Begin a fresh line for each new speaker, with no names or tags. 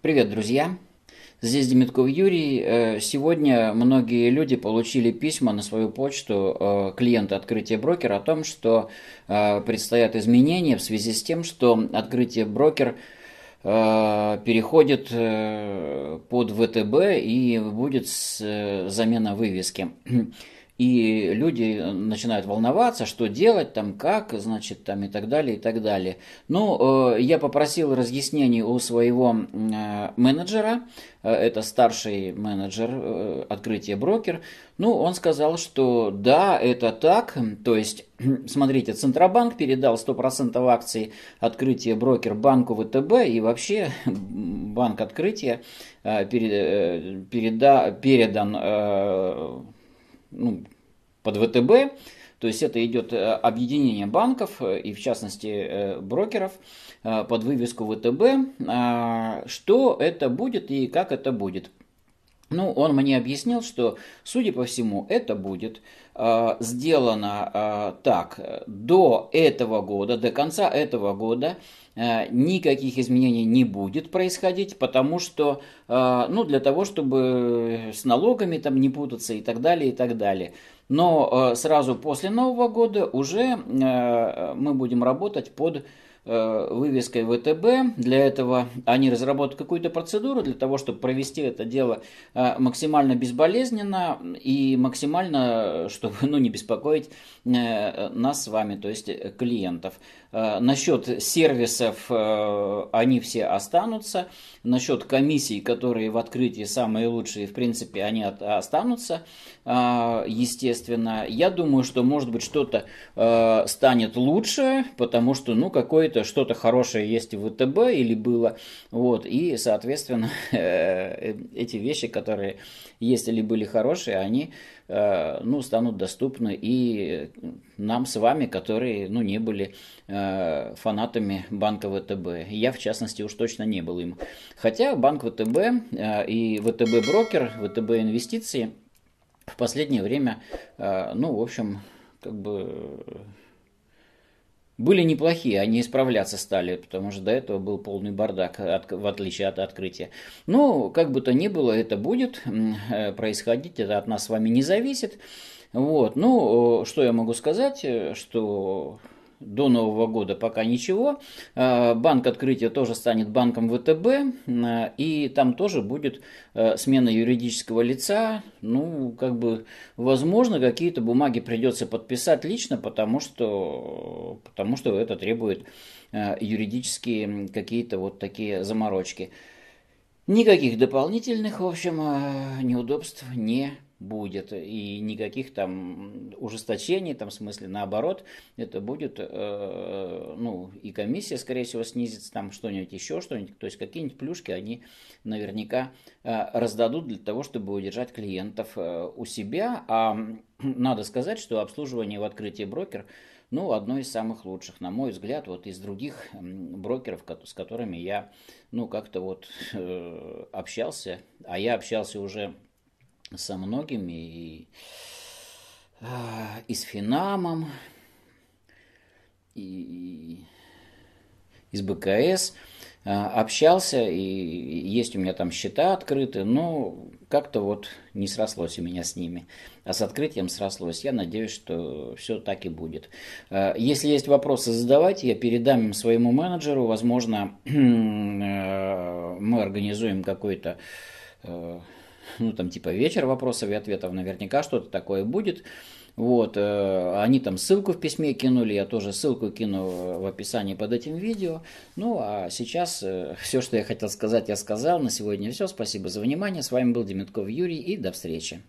Привет, друзья! Здесь Демитков Юрий. Э, сегодня многие люди получили письма на свою почту э, клиента открытия Брокер о том, что э, предстоят изменения в связи с тем, что открытие брокер переходит под ВТБ и будет замена вывески. И люди начинают волноваться, что делать там, как, значит, там и так далее, и так далее. Ну, э, я попросил разъяснений у своего э, менеджера, э, это старший менеджер открытия брокер. Ну, он сказал, что да, это так, то есть, смотрите, Центробанк передал 100% акций открытия брокер банку ВТБ и вообще банк открытия переда, передан ну, под ВТБ. То есть это идет э, объединение банков э, и в частности э, брокеров под вывеску ВТБ. А, что это будет и как это будет? Ну, он мне объяснил, что, судя по всему, это будет э, сделано э, так. До этого года, до конца этого года э, никаких изменений не будет происходить, потому что, э, ну, для того, чтобы с налогами там не путаться и так далее, и так далее. Но э, сразу после Нового года уже э, мы будем работать под Э, вывеской ВТБ. Для этого они разработают какую-то процедуру, для того, чтобы провести это дело э, максимально безболезненно и максимально, чтобы ну, не беспокоить э, нас с вами, то есть клиентов. Насчет сервисов они все останутся. Насчет комиссий, которые в открытии самые лучшие, в принципе, они останутся, естественно. Я думаю, что, может быть, что-то станет лучше, потому что, ну, какое-то это что-то хорошее есть в ВТБ или было. Вот, и, соответственно, э, э, эти вещи, которые есть или были хорошие, они э, ну, станут доступны и нам с вами, которые ну, не были фанатами банка ВТБ. Я, в частности, уж точно не был им. Хотя банк ВТБ и ВТБ брокер, ВТБ инвестиции в последнее время, ну, в общем, как бы были неплохие, они исправляться стали, потому что до этого был полный бардак, от, в отличие от открытия. Но, ну, как бы то ни было, это будет э, происходить, это от нас с вами не зависит. Вот, ну, э, что я могу сказать, э, что до Нового года пока ничего. А, банк открытия тоже станет банком ВТБ, а, и там тоже будет а, смена юридического лица. Ну, как бы, возможно, какие-то бумаги придется подписать лично, потому что, потому что это требует юридические какие-то вот такие заморочки. Никаких дополнительных, в общем, неудобств не будет, и никаких там ужесточений, там, в смысле, наоборот, это будет, э, ну, и комиссия, скорее всего, снизится, там, что-нибудь еще, что-нибудь, то есть какие-нибудь плюшки они наверняка э, раздадут для того, чтобы удержать клиентов э, у себя, а надо сказать, что обслуживание в открытии брокер, ну, одно из самых лучших, на мой взгляд, вот из других брокеров, с которыми я, ну, как-то вот э, общался, а я общался уже со многими, и, а, и с Финамом, и, и с БКС а, общался, и есть у меня там счета открыты, но как-то вот не срослось у меня с ними. А с открытием срослось. Я надеюсь, что все так и будет. А, если есть вопросы, задавайте, я передам им своему менеджеру. Возможно, э, мы организуем какой-то э, ну, там, типа, вечер вопросов и ответов, наверняка что-то такое будет. Вот, э, они там ссылку в письме кинули, я тоже ссылку кину в описании под этим видео. Ну, а сейчас э, все, что я хотел сказать, я сказал. На сегодня все. Спасибо за внимание. С вами был Демитков Юрий и до встречи.